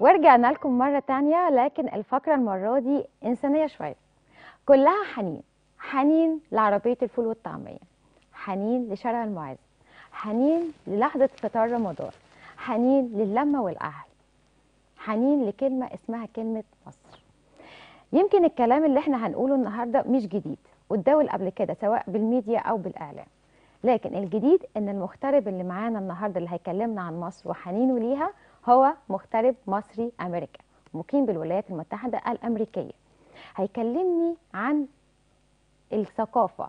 ورجعنا لكم مرة تانية لكن الفقرة المرة دي إنسانية شوية كلها حنين حنين لعربية الفول والطعمية حنين لشارع المعز حنين للحظة فطار رمضان حنين للمة والأهل حنين لكلمة اسمها كلمة مصر يمكن الكلام اللي احنا هنقوله النهاردة مش جديد واتداول قبل كده سواء بالميديا أو بالإعلام لكن الجديد ان المغترب اللي معانا النهارده اللي هيكلمنا عن مصر وحنينه ليها هو مغترب مصري أمريكا مقيم بالولايات المتحدة الأمريكية هيكلمني عن الثقافة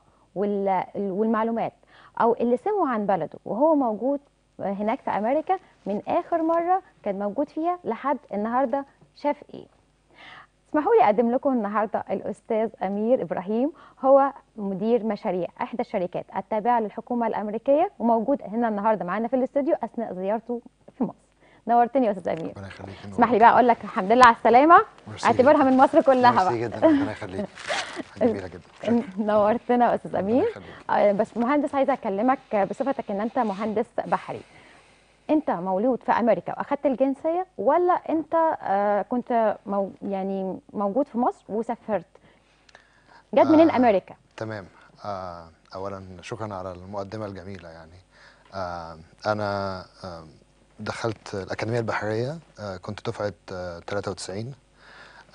والمعلومات أو اللي سمعوا عن بلده وهو موجود هناك في أمريكا من آخر مرة كان موجود فيها لحد النهاردة شاف إيه اسمحوا لي اقدم لكم النهارده الاستاذ امير ابراهيم هو مدير مشاريع احدى الشركات التابعه للحكومه الامريكيه وموجود هنا النهارده معانا في الاستوديو اثناء زيارته في مصر نورتني يا استاذ امير ربنا يخليك اسمح لي بقى اقول لك الحمد لله على السلامه اعتبرها من مصر كلها بقى ميرسي جدا ربنا يخليك جميله جدا نورتنا يا استاذ امير آه، بس مهندس عايزه اكلمك بصفتك ان انت مهندس بحري انت مولود في امريكا واخدت الجنسيه ولا انت آه، كنت مو يعني موجود في مصر وسافرت جت منين آه امريكا تمام آه اولا شكرا على المقدمه الجميله يعني آه انا آه دخلت الأكاديمية البحرية آه، كنت دفعة 93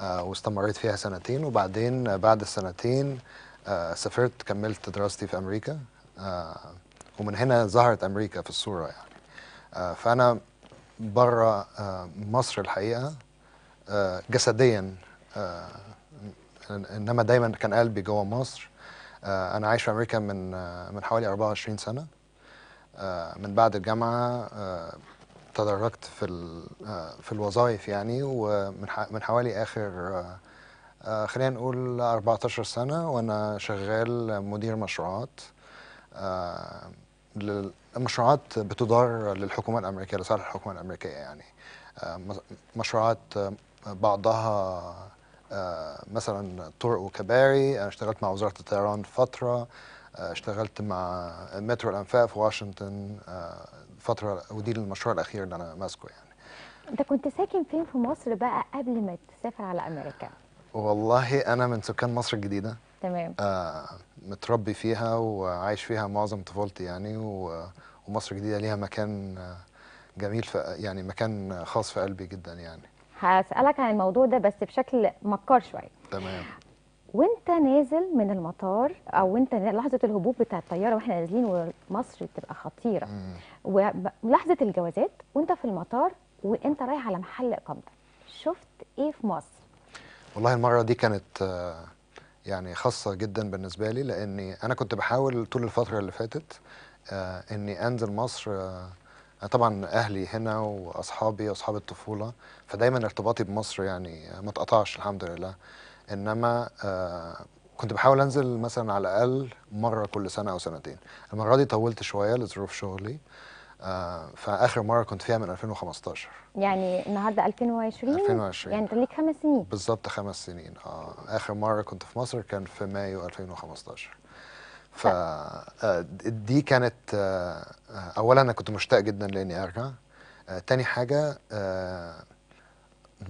آه، آه، واستمريت فيها سنتين وبعدين بعد السنتين سافرت كملت دراستي في أمريكا ومن هنا ظهرت أمريكا في الصورة يعني فأنا بره مصر الحقيقة جسديا إنما دايما كان قلبي جوه مصر أنا عايش في أمريكا من من حوالي 24 سنة من بعد الجامعة تدرجت في آه، في الوظائف يعني ومن من حوالي اخر آه، آه، خلينا نقول 14 سنه وانا شغال مدير مشروعات مشروعات بتدار للحكومه الامريكيه لصالح الحكومه الامريكيه يعني مشروعات بعضها مثلا طرق وكباري انا اشتغلت مع وزاره الطيران فتره اشتغلت مع مترو الانفاق في واشنطن الفتره ودي المشروع الاخير اللي انا ماسكه يعني انت كنت ساكن فين في مصر بقى قبل ما تسافر على امريكا والله انا من سكان مصر الجديده تمام آه متربي فيها وعايش فيها معظم طفولتي يعني ومصر الجديده ليها مكان آه، جميل ف... يعني مكان خاص في قلبي جدا يعني هسالك عن الموضوع ده بس بشكل مكار شويه تمام وانت نازل من المطار او انت لحظه الهبوط بتاع الطياره واحنا نازلين ومصر بتبقى خطيره ولحظه الجوازات وانت في المطار وانت رايح على محل اقامتك شفت ايه في مصر والله المره دي كانت يعني خاصه جدا بالنسبه لي لاني انا كنت بحاول طول الفتره اللي فاتت آه، اني انزل مصر آه، طبعا اهلي هنا واصحابي واصحاب الطفوله فدايما ارتباطي بمصر يعني ما تقطعش الحمد لله انما آه، كنت بحاول انزل مثلا على الاقل مره كل سنه او سنتين المره دي طولت شويه لظروف شغلي آه فاخر مره كنت فيها من 2015 يعني النهارده 2020 2020 يعني انت ليك خمس سنين بالظبط خمس سنين اه اخر مره كنت في مصر كان في مايو 2015 ف طيب. آه، دي كانت آه،, آه اولا انا كنت مشتاق جدا لاني ارجع آه تاني حاجه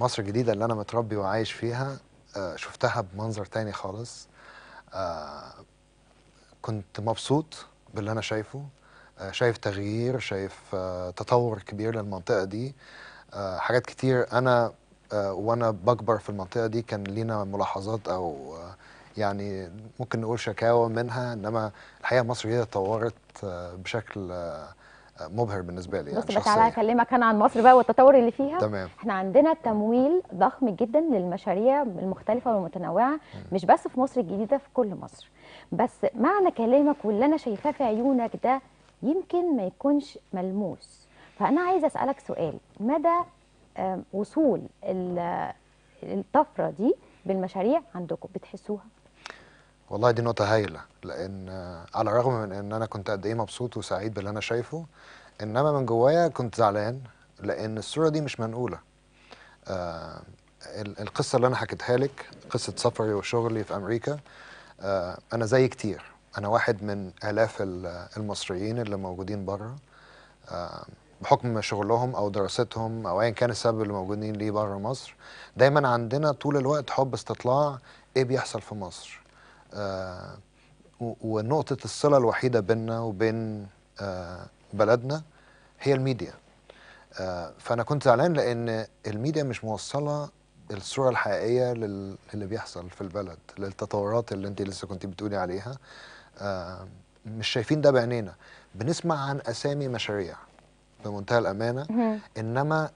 مصر الجديده اللي انا متربي وعايش فيها آه، شفتها بمنظر تاني خالص آه، كنت مبسوط باللي أنا شايفه آه، شايف تغيير شايف تطور كبير للمنطقة دي حاجات كتير أنا وأنا بكبر في المنطقة دي كان لينا ملاحظات أو يعني ممكن نقول شكاوى منها إنما الحقيقة مصر هي تطورت بشكل مبهر بالنسبه لي يعني بس بس تعالى اكلمك انا عن مصر بقى والتطور اللي فيها تمام احنا عندنا تمويل ضخم جدا للمشاريع المختلفه والمتنوعه مش بس في مصر الجديده في كل مصر بس معنى كلامك واللي انا شايفاه في عيونك ده يمكن ما يكونش ملموس فانا عايزه اسالك سؤال مدى وصول الطفره دي بالمشاريع عندكم بتحسوها والله دي نقطة هايلة لأن على الرغم من إن أنا كنت قد إيه مبسوط وسعيد باللي أنا شايفه إنما من جوايا كنت زعلان لأن الصورة دي مش منقولة آه القصة اللي أنا حكيتها لك قصة سفري وشغلي في أمريكا آه أنا زي كتير أنا واحد من آلاف المصريين اللي موجودين بره آه بحكم شغلهم او دراستهم او ايا كان السبب اللي موجودين ليه بره مصر دايما عندنا طول الوقت حب استطلاع ايه بيحصل في مصر آه، ونقطة الصلة الوحيدة بيننا وبين آه، بلدنا هي الميديا آه، فأنا كنت زعلان لأن الميديا مش موصلة الصورة الحقيقية للي بيحصل في البلد للتطورات اللي أنت لسه كنت بتقولي عليها مش شايفين ده بعينينا بنسمع عن أسامي مشاريع بمنتهى الأمانة إنما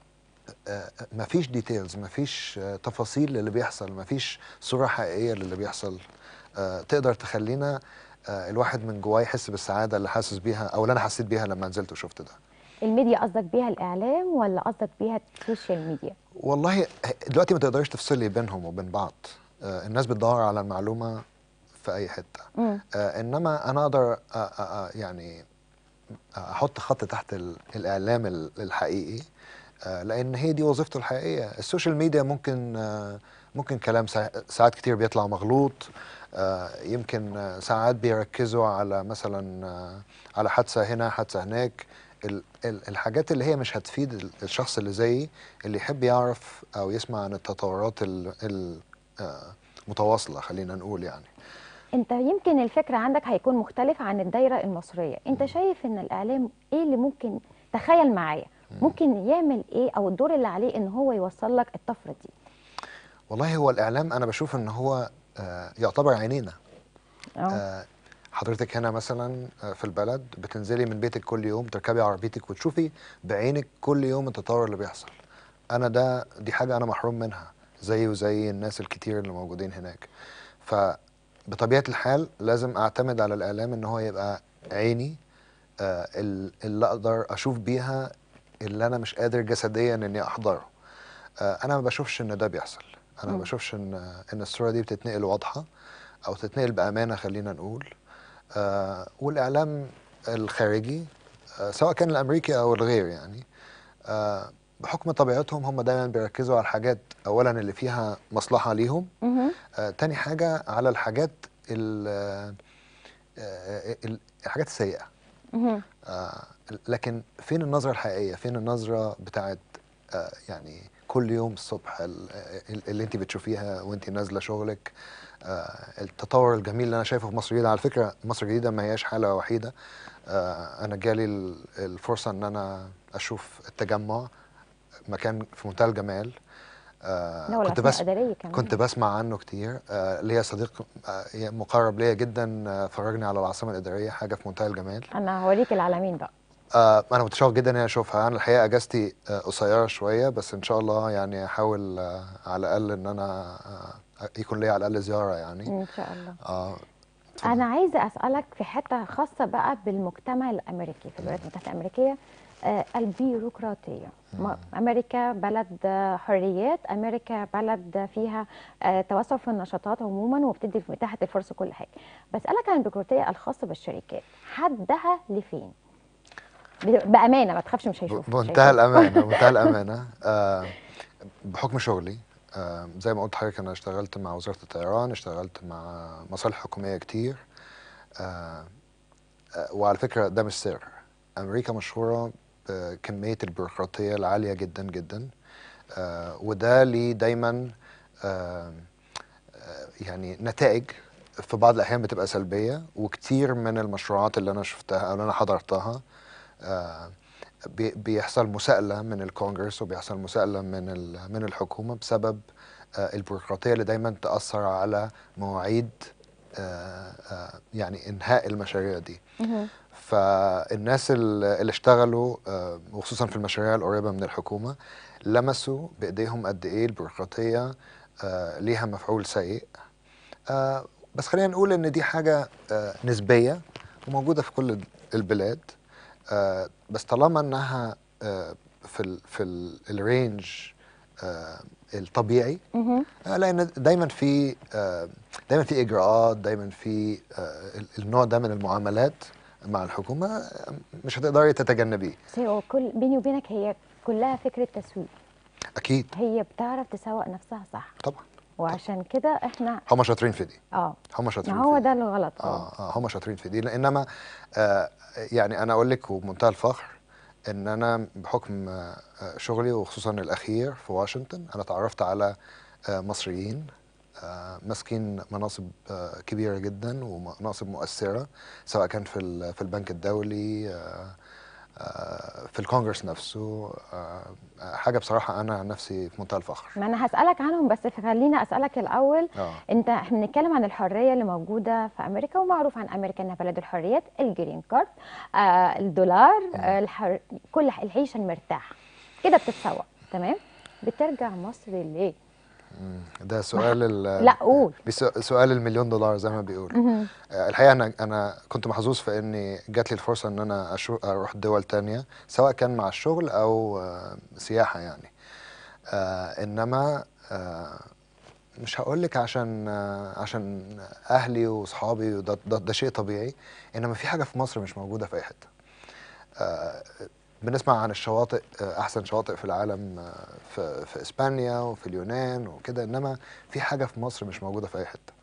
مفيش ديتيلز مفيش تفاصيل للي بيحصل مفيش صورة حقيقية للي بيحصل آه، تقدر تخلينا آه، الواحد من جواه يحس بالسعاده اللي حاسس بيها او اللي انا حسيت بيها لما نزلت وشفت ده الميديا قصدك بيها الاعلام ولا قصدك بيها السوشيال ميديا والله آه، دلوقتي ما تقدريش تفصلي بينهم وبين بعض الناس بتدور على المعلومه في اي حته انما انا اقدر يعني احط خط تحت الاعلام الحقيقي لان هي دي وظيفته الحقيقيه السوشيال ميديا ممكن ممكن كلام ساعات كتير بيطلع مغلوط آه، يمكن ساعات بيركزوا على مثلا آه، على حادثه هنا حادثه هناك الحاجات اللي هي مش هتفيد الشخص اللي زيي اللي يحب يعرف او يسمع عن التطورات المتواصله آه، خلينا نقول يعني انت يمكن الفكره عندك هيكون مختلف عن الدايره المصريه انت شايف ان الاعلام ايه اللي ممكن تخيل معايا ممكن يعمل ايه او الدور اللي عليه ان هو يوصل لك الطفره دي والله هو الاعلام انا بشوف ان هو آه، يعتبر عينينا آه حضرتك هنا مثلا آه، في البلد بتنزلي من بيتك كل يوم تركبي عربيتك وتشوفي بعينك كل يوم التطور اللي بيحصل انا ده دي حاجه انا محروم منها زي وزي الناس الكتير اللي موجودين هناك فبطبيعه الحال لازم اعتمد على الاعلام ان هو يبقى عيني آه، اللي اقدر اشوف بيها اللي انا مش قادر جسديا اني احضره انا ما بشوفش ان ده بيحصل انا ما بشوفش ان ان الصوره دي بتتنقل واضحه او تتنقل بامانه خلينا نقول آه والاعلام الخارجي آه سواء كان الامريكي او الغير يعني آه بحكم طبيعتهم هم دايما بيركزوا على الحاجات اولا اللي فيها مصلحه ليهم آه تاني حاجه على الحاجات ال آه، الحاجات السيئه آه لكن فين النظره الحقيقيه فين النظره بتاعت آه يعني كل يوم الصبح اللي انت بتشوفيها وانت نازله شغلك آه، التطور الجميل اللي انا شايفه في مصر الجديده على فكره مصر الجديده ما هياش حاله وحيده آه، انا جالي الفرصه ان انا اشوف التجمع مكان في منتهى الجمال آه، كنت بس كمان. كنت بسمع عنه كتير ليا صديق مقرب ليا جدا فرجني على العاصمه الاداريه حاجه في منتهى الجمال انا هوريك العالمين بقى آه انا متشوق جدا اني اشوفها انا الحقيقه اجازتي آه قصيره شويه بس ان شاء الله يعني احاول آه على الاقل ان انا آه يكون لي على الاقل زياره يعني ان شاء الله آه انا عايزه اسالك في حته خاصه بقى بالمجتمع الامريكي في الولايات المتحده الامريكيه آه البيروقراطيه امريكا بلد آه، حريات امريكا بلد فيها آه توسع في النشاطات عموما وبتدي متاحه الفرص كل حاجه بسالك عن البيروقراطيه الخاصه بالشركات حدها لفين بامانه ما تخافش مش هيشوف بمنتهى الامانه بمنتهى الامانه آه بحكم شغلي آه زي ما قلت حضرتك انا اشتغلت مع وزاره الطيران اشتغلت مع مصالح حكوميه كتير آه, آه، وعلى فكره ده مش سر امريكا مشهوره بكميه البيروقراطيه العاليه جدا جدا آه وده ليه دايما آه،, آه يعني نتائج في بعض الاحيان بتبقى سلبيه وكتير من المشروعات اللي انا شفتها او اللي انا حضرتها آه، بيحصل مساءله من الكونجرس وبيحصل مساءله من من الحكومه بسبب آه، البيروقراطيه اللي دايما تاثر على مواعيد آه، يعني انهاء المشاريع دي فالناس اللي اشتغلوا وخصوصا في المشاريع القريبه من الحكومه لمسوا بايديهم قد ايه البيروقراطيه ليها مفعول سيء بس خلينا نقول ان دي حاجه نسبيه وموجوده في كل البلاد آه بس طالما انها آه في الـ في الرينج آه الطبيعي آه لان دايما في آه دايما في اجراءات دايما في آه النوع ده من المعاملات مع الحكومه آه، مش هتقدري تتجنبيه هو كل بيني وبينك هي كلها فكره تسويق اكيد هي بتعرف تسوق نفسها صح طبعا وعشان كده احنا هم شاطرين في دي اه هم شاطرين ما هو ده الغلط اه اه هم شاطرين في دي لانما آه يعني انا اقول لك وبمنتهى الفخر ان انا بحكم آه شغلي وخصوصا الاخير في واشنطن انا تعرفت على آه مصريين آه ماسكين مناصب آه كبيره جدا ومناصب مؤثره سواء كان في في البنك الدولي آه آه، في الكونجرس نفسه آه، آه، حاجه بصراحه انا عن نفسي في منتهى الفخر ما انا هسالك عنهم بس خلينا اسالك الاول أوه. انت احنا بنتكلم عن الحريه اللي موجوده في امريكا ومعروف عن امريكا انها بلد الحريات الجرين كارد الدولار الحر... كل العيشه المرتاحه كده بتتسوق تمام بترجع مصر ليه ده سؤال لا قول سؤال المليون دولار زي ما بيقولوا آه، الحقيقه انا انا كنت محظوظ في اني جات لي الفرصه ان انا اروح دول تانية سواء كان مع الشغل او آه، سياحه يعني آه، انما مش هقول لك عشان عشان اهلي واصحابي وده ده, ده شيء طبيعي انما في حاجه في مصر مش موجوده في اي حته بنسمع عن الشواطئ آه، احسن شواطئ في العالم آه، في, في اسبانيا وفي اليونان وكده انما في حاجه في مصر مش موجوده في اي حته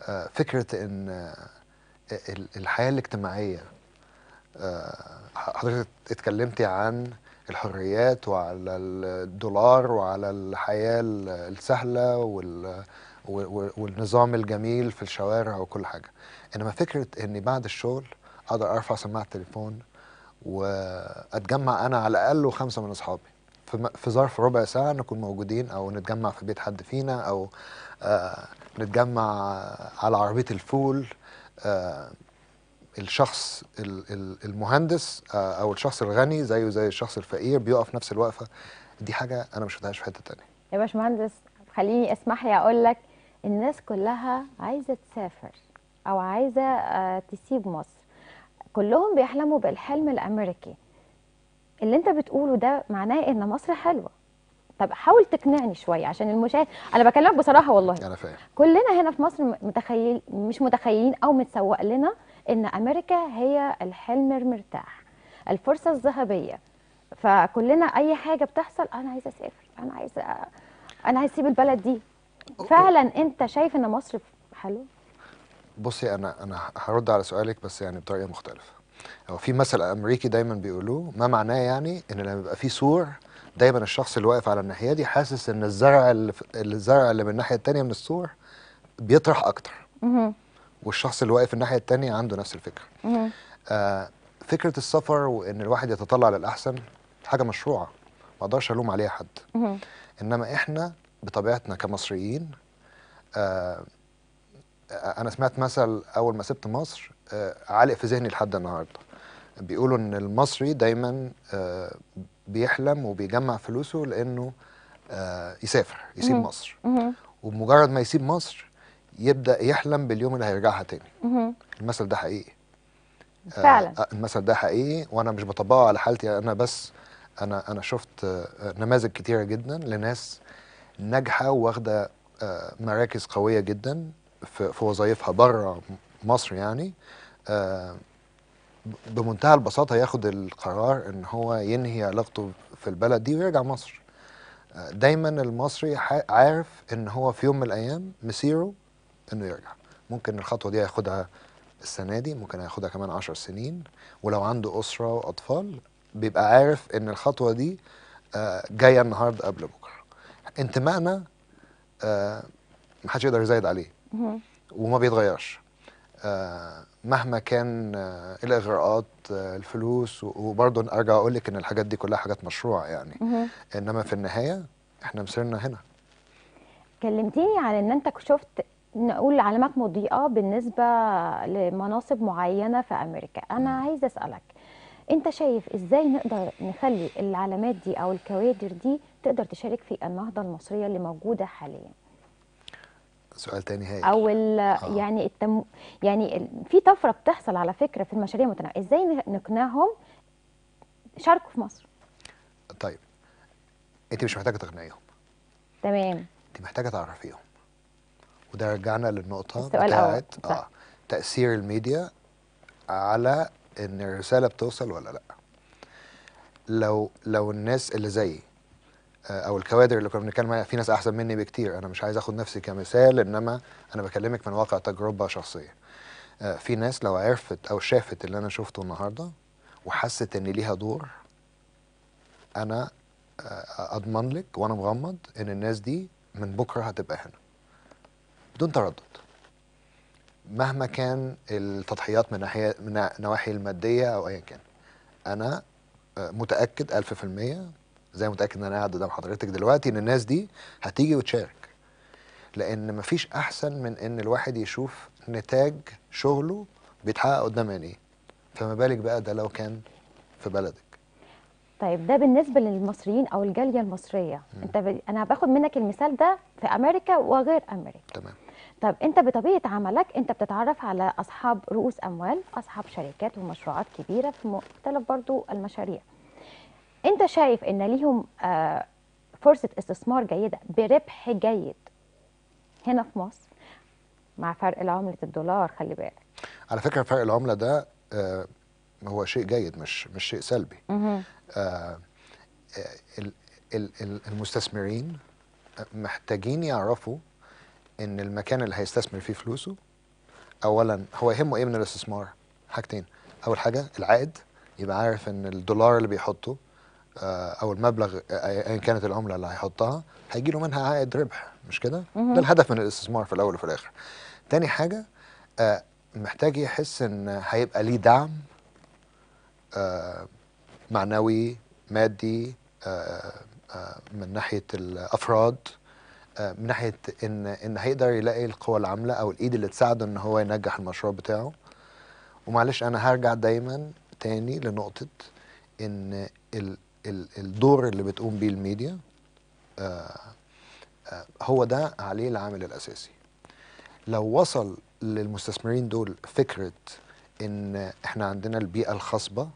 آه، فكره ان الحياه الاجتماعيه حضرتك اتكلمتي عن الحريات وعلى الدولار وعلى الحياه السهله والنظام الجميل في الشوارع وكل حاجه انما فكره اني بعد الشغل اقدر ارفع سماعه التليفون واتجمع انا على الاقل وخمسه من اصحابي في ظرف ربع ساعه نكون موجودين او نتجمع في بيت حد فينا او آه، نتجمع على عربيه الفول آه، الشخص المهندس آه، او الشخص الغني زيه زي الشخص الفقير بيقف نفس الوقفه دي حاجه انا ما شفتهاش في حته ثانيه يا باشمهندس خليني اسمح لي اقول لك الناس كلها عايزه تسافر او عايزه تسيب مصر كلهم بيحلموا بالحلم الامريكي اللي انت بتقوله ده معناه ان مصر حلوه طب حاول تقنعني شويه عشان المشاهد انا بكلمك بصراحه والله انا فاهم كلنا هنا في مصر متخيل مش متخيلين او متسوق لنا ان امريكا هي الحلم المرتاح الفرصه الذهبيه فكلنا اي حاجه بتحصل انا عايزه اسافر انا عايزه انا عايز اسيب البلد دي فعلا انت شايف ان مصر حلوه بصي انا انا هرد على سؤالك بس يعني بطريقه مختلفه هو في مثل امريكي دايما بيقولوه ما معناه يعني ان لما يبقى في سور دايما الشخص اللي واقف على الناحيه دي حاسس ان الزرع اللي الزرع اللي من الناحيه الثانيه من السور بيطرح اكتر والشخص اللي واقف الناحيه الثانيه عنده نفس الفكره آه فكره السفر وان الواحد يتطلع للاحسن حاجه مشروعه ما اقدرش الوم عليها حد انما احنا بطبيعتنا كمصريين آه آه، انا سمعت مثل اول ما سبت مصر آه، عالق في ذهني لحد النهارده بيقولوا ان المصري دايما آه، بيحلم وبيجمع فلوسه لانه يسافر يسيب مصر ومجرد ما يسيب مصر يبدا يحلم باليوم اللي هيرجعها تاني المثل ده حقيقي فعلا المثل ده حقيقي وانا مش بطبقه على حالتي انا بس انا انا شفت نماذج كتيره جدا لناس ناجحه واخده مراكز قويه جدا في, في وظائفها بره مصر يعني آه، بمنتهى البساطه ياخد القرار ان هو ينهي علاقته في البلد دي ويرجع مصر آه، دايما المصري عارف ان هو في يوم من الايام مسيره انه يرجع ممكن الخطوه دي هياخدها السنه دي ممكن هياخدها كمان عشر سنين ولو عنده اسره واطفال بيبقى عارف ان الخطوه دي آه، جايه النهارده قبل بكره انتمائنا محدش يقدر يزايد عليه وما بيتغيرش آه، مهما كان آه، الاغراءات آه، الفلوس وبرضه ارجع اقول لك ان الحاجات دي كلها حاجات مشروعه يعني انما في النهايه احنا مصيرنا هنا كلمتيني عن ان انت شفت نقول علامات مضيئه بالنسبه لمناصب معينه في امريكا انا عايزه اسالك انت شايف ازاي نقدر نخلي العلامات دي او الكوادر دي تقدر تشارك في النهضه المصريه اللي موجوده حاليا سؤال تاني هاي او آه. يعني التم يعني في طفره بتحصل على فكره في المشاريع المتنوعه ازاي نقنعهم شاركوا في مصر طيب انت مش محتاجه تقنعيهم تمام انت محتاجه تعرفيهم وده رجعنا للنقطه بتاعت اه تاثير الميديا على ان الرساله بتوصل ولا لا لو لو الناس اللي زيي آه، او الكوادر اللي كنا بنتكلم عليها في ناس احسن مني بكتير انا مش عايز اخد نفسي كمثال انما انا بكلمك من واقع تجربه شخصيه آه، في ناس لو عرفت او شافت اللي انا شفته النهارده وحست ان ليها دور انا آه، اضمن لك وانا مغمض ان الناس دي من بكره هتبقى هنا بدون تردد مهما كان التضحيات من ناحيه من نواحي الماديه او ايا كان انا متاكد 1000% زي متاكد ان انا قاعد قدام حضرتك دلوقتي ان الناس دي هتيجي وتشارك لان مفيش احسن من ان الواحد يشوف نتاج شغله بيتحقق قدام عينيه فما بالك بقى ده لو كان في بلدك طيب ده بالنسبه للمصريين او الجاليه المصريه م. انت ب... انا باخد منك المثال ده في امريكا وغير امريكا تمام طب انت بطبيعه عملك انت بتتعرف على اصحاب رؤوس اموال اصحاب شركات ومشروعات كبيره في مختلف برضو المشاريع انت شايف ان ليهم آه، فرصه استثمار جيده بربح جيد هنا في مصر مع فرق العمله الدولار خلي بالك على فكره فرق العمله ده آه، هو شيء جيد مش مش شيء سلبي آه، المستثمرين محتاجين يعرفوا ان المكان اللي هيستثمر فيه فلوسه اولا هو يهمه ايه من الاستثمار حاجتين اول حاجه العائد يبقى عارف ان الدولار اللي بيحطه آه، او المبلغ ايا آه، آه، كانت العمله اللي هيحطها هيجي له منها عائد ربح مش كده؟ ده الهدف من الاستثمار في الاول وفي الاخر. تاني حاجه محتاج يحس ان هيبقى ليه دعم معنوي مادي من ناحيه الافراد من ناحيه ان ان هيقدر يلاقي القوى العامله او الايد اللي تساعده ان هو ينجح المشروع بتاعه ومعلش انا هرجع دايما تاني لنقطه ان الدور اللي بتقوم بيه الميديا آه، آه، هو ده عليه العامل الاساسي لو وصل للمستثمرين دول فكره ان احنا عندنا البيئه الخصبه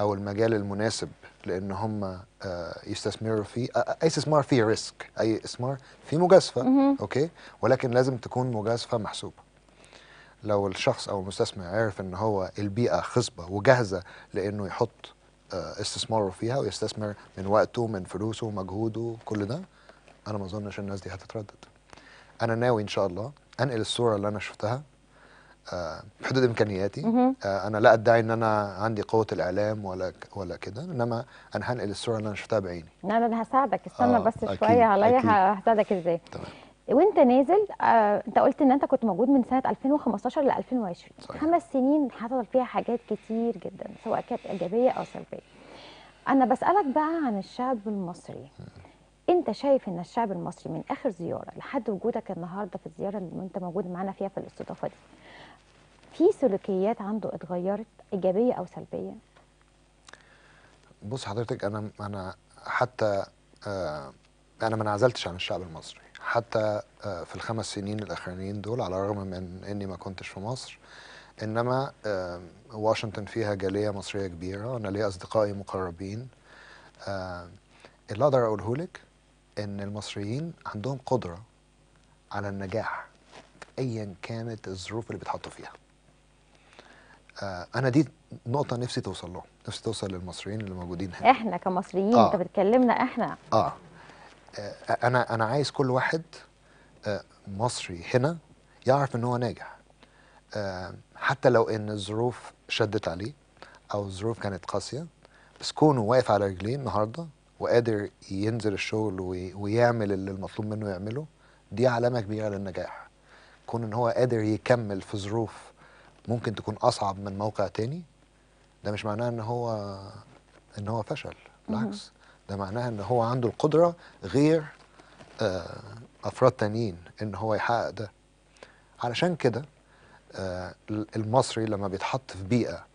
او المجال المناسب لان هم آه، يستثمروا فيه اي استثمار فيه ريسك اي استثمار فيه مجازفه اوكي ولكن لازم تكون مجازفه محسوبه لو الشخص او المستثمر عارف ان هو البيئه خصبه وجاهزه لانه يحط آه، استثماره فيها ويستثمر من وقته من فلوسه ومجهوده كل ده انا ما اظنش الناس دي هتتردد انا ناوي ان شاء الله انقل الصوره اللي انا شفتها آه، بحدود امكانياتي آه، انا لا ادعي ان انا عندي قوه الاعلام ولا ولا كده انما انا هنقل الصوره اللي انا شفتها بعيني لا انا هساعدك استنى آه بس شويه عليا هساعدك ازاي تمام وانت نازل آه، انت قلت ان انت كنت موجود من سنه 2015 ل 2020 صحيح. خمس سنين حصل فيها حاجات كتير جدا سواء كانت ايجابيه او سلبيه انا بسالك بقى عن الشعب المصري انت شايف ان الشعب المصري من اخر زياره لحد وجودك النهارده في الزياره اللي انت موجود معانا فيها في الاستضافه دي في سلوكيات عنده اتغيرت ايجابيه او سلبيه بص حضرتك انا انا حتى آه، انا ما انعزلتش عن الشعب المصري حتى آه، في الخمس سنين الأخرانيين دول على الرغم من أني ما كنتش في مصر إنما آه، واشنطن فيها جالية مصرية كبيرة أنا ليا أصدقائي مقربين آه، اللي أقدر أقوله لك إن المصريين عندهم قدرة على النجاح أيا كانت الظروف اللي بيتحطوا فيها انا دي نقطه نفسي توصل لهم نفسي توصل للمصريين اللي موجودين هنا احنا كمصريين آه. انت بتكلمنا احنا اه آه، انا انا عايز كل واحد آه، مصري هنا يعرف ان هو ناجح آه، حتى لو ان الظروف شدت عليه او الظروف كانت قاسيه بس كونه واقف على رجليه النهارده وقادر ينزل الشغل ويعمل اللي المطلوب منه يعمله دي علامه كبيره للنجاح كون ان هو قادر يكمل في ظروف ممكن تكون اصعب من موقع تاني ده مش معناه ان هو ان هو فشل بالعكس ده معناها ان هو عنده القدره غير آه، افراد تانيين ان هو يحقق ده علشان كده آه، المصري لما بيتحط في بيئه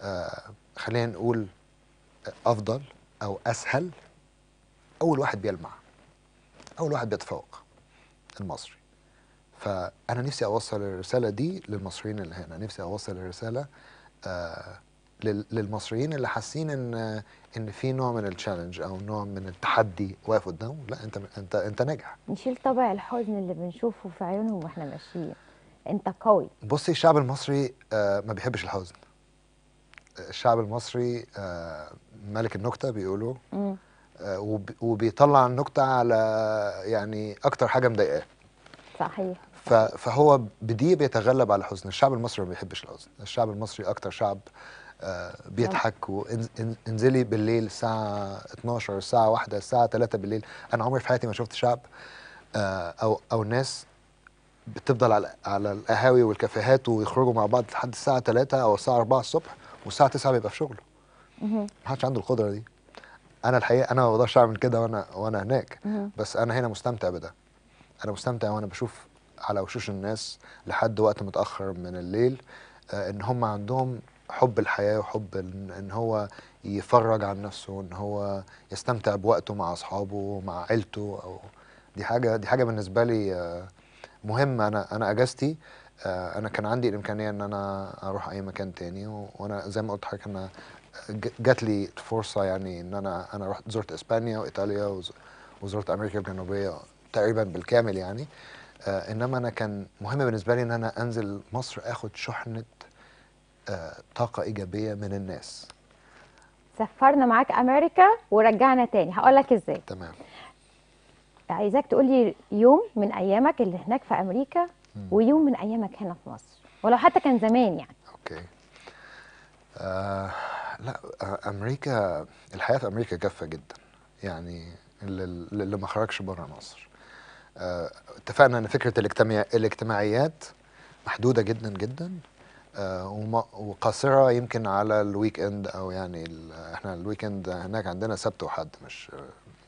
آه، خلينا نقول افضل او اسهل اول واحد بيلمع اول واحد بيتفوق المصري فانا نفسي اوصل الرساله دي للمصريين اللي هنا نفسي اوصل الرساله آه للمصريين اللي حاسين ان ان في نوع من التشالنج او نوع من التحدي واقف قدامهم لا انت انت انت ناجح نشيل طبع الحزن اللي بنشوفه في عيونهم واحنا ماشيين انت قوي بصي الشعب المصري آه، ما بيحبش الحزن الشعب المصري آه، ملك النكته بيقولوا آه، وبيطلع النكته على يعني اكتر حاجه مضايقاه صحيح فهو بدي بيتغلب على الحزن الشعب المصري ما بيحبش الحزن الشعب المصري اكتر شعب آه، بيضحك وانزلي بالليل الساعه 12 الساعه 1 الساعه 3 بالليل انا عمري في حياتي ما شفت شعب آه، او او ناس بتفضل على على القهاوي والكافيهات ويخرجوا مع بعض لحد الساعه 3 او الساعه 4 الصبح والساعه 9 بيبقى في شغله ما حدش عنده القدره دي انا الحقيقه انا ما بقدرش اعمل كده وانا وانا هناك بس انا هنا مستمتع بده انا مستمتع وانا بشوف على وشوش الناس لحد وقت متاخر من الليل آه، ان هم عندهم حب الحياه وحب ان هو يفرج عن نفسه ان هو يستمتع بوقته مع اصحابه مع عيلته او دي حاجه دي حاجه بالنسبه لي آه، مهمه انا انا اجازتي آه، انا كان عندي الامكانيه ان انا اروح اي مكان تاني وانا زي ما قلت لحضرتك انا جات لي فرصه يعني ان انا انا رحت زرت اسبانيا وايطاليا وزرت امريكا الجنوبيه تقريبا بالكامل يعني آه، انما انا كان مهم بالنسبه لي ان انا انزل مصر اخد شحنه آه، طاقه ايجابيه من الناس سفرنا معاك امريكا ورجعنا تاني هقول لك ازاي تمام عايزاك تقول لي يوم من ايامك اللي هناك في امريكا مم. ويوم من ايامك هنا في مصر ولو حتى كان زمان يعني اوكي آه لا آه، امريكا الحياه في امريكا جافه جدا يعني اللي ما خرجش بره مصر آه اتفقنا ان فكره الاجتماعيات محدوده جدا جدا آه، وقاصره يمكن على الويك اند او يعني احنا الويك اند هناك عندنا سبت وحد مش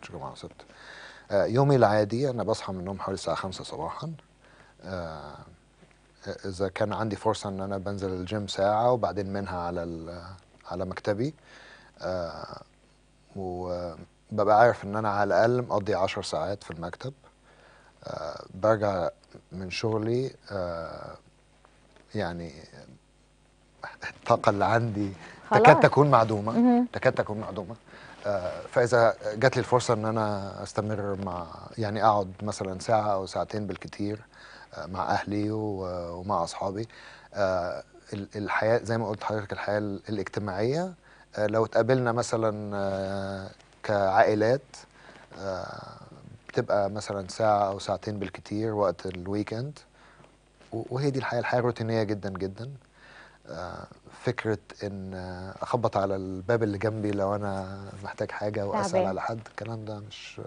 مش جمعه وسبت آه، يومي العادي انا بصحى من النوم حوالي الساعه 5 صباحا آه، اذا كان عندي فرصه ان انا بنزل الجيم ساعه وبعدين منها على على مكتبي وببقى عارف ان انا على الاقل مقضي 10 ساعات في المكتب برجع من شغلي يعني الطاقه اللي عندي تكاد تكون معدومه تكاد تكون معدومه آه، فاذا جات لي الفرصه ان انا استمر مع يعني اقعد مثلا ساعه او ساعتين بالكتير آه، مع اهلي ومع اصحابي آه، الحياه زي ما قلت حضرتك الحياه الاجتماعيه لو اتقابلنا مثلا كعائلات بتبقى مثلا ساعه او ساعتين بالكتير وقت الويكند وهي دي الحياه الحياه روتينيه جدا جدا فكره ان اخبط على الباب اللي جنبي لو انا محتاج حاجه واسال على حد الكلام ده مش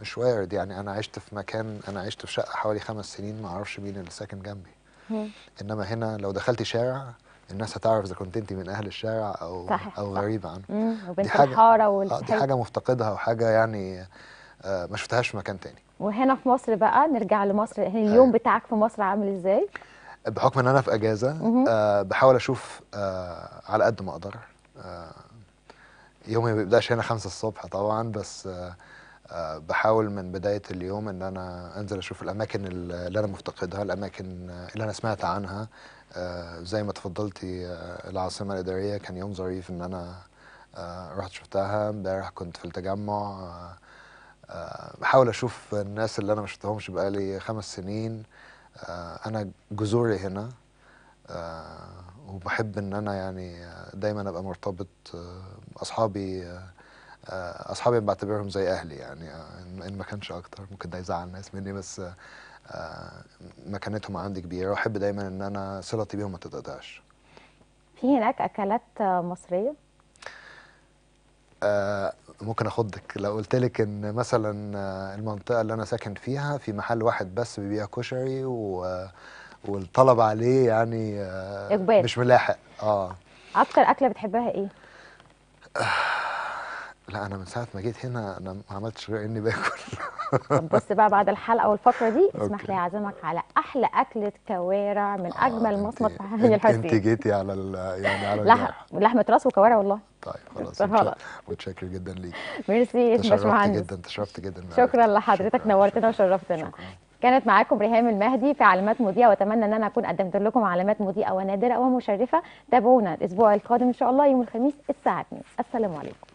مش وارد يعني انا عشت في مكان انا عشت في شقه حوالي خمس سنين ما اعرفش مين اللي ساكن جنبي انما هنا لو دخلت شارع الناس هتعرف اذا كنت انت من اهل الشارع او صحيح او غريبه عنه وبنت دي حاجه آه دي حاجه مفتقدها وحاجه يعني آه، ما شفتهاش في مكان تاني وهنا في مصر بقى نرجع لمصر اليوم أيوة. بتاعك في مصر عامل ازاي بحكم ان انا في اجازه آه بحاول اشوف آه على قد ما اقدر آه يومي ما بيبداش هنا 5 الصبح طبعا بس آه،, آه بحاول من بدايه اليوم ان انا انزل اشوف الاماكن اللي انا مفتقدها الاماكن اللي انا سمعت عنها آه زي ما تفضلتي آه العاصمه الاداريه كان يوم ظريف ان انا آه رحت شفتها امبارح كنت في التجمع آه, آه، بحاول اشوف الناس اللي انا ما شفتهمش بقالي خمس سنين آه، انا جذوري هنا آه، وبحب ان انا يعني آه، دايما ابقى مرتبط اصحابي اصحابي بعتبرهم زي اهلي يعني ان ما كانش اكتر ممكن ده يزعل الناس مني بس مكانتهم عندي كبيره واحب دايما ان انا صلتي بيهم ما تتقطعش في هناك اكلات مصريه ممكن اخضك لو قلت لك ان مثلا آه، المنطقه اللي انا ساكن فيها في محل واحد بس بيبيع كشري و... آه، والطلب عليه يعني آه، إقبال. مش ملاحق اه اكتر اكله بتحبها ايه لا انا من ساعه ما جيت هنا انا ما عملتش غير اني باكل طب بص بقى بعد الحلقه والفقره دي اسمح لي اعزمك على احلى اكله كوارع من آه، اجمل مصمت في هذه الحسين انت جيتي على يعني على لحم لحمه راس وكوارع والله طيب خلاص متشكر جدا ليك ميرسي تشرفت جدا تشرفت جدا شكرا لحضرتك نورتنا وشرفتنا كانت معاكم ريهام المهدي في علامات مضيئه واتمنى ان انا اكون قدمت لكم علامات مضيئه ونادره ومشرفه تابعونا الاسبوع القادم ان شاء الله يوم الخميس الساعه 2 السلام عليكم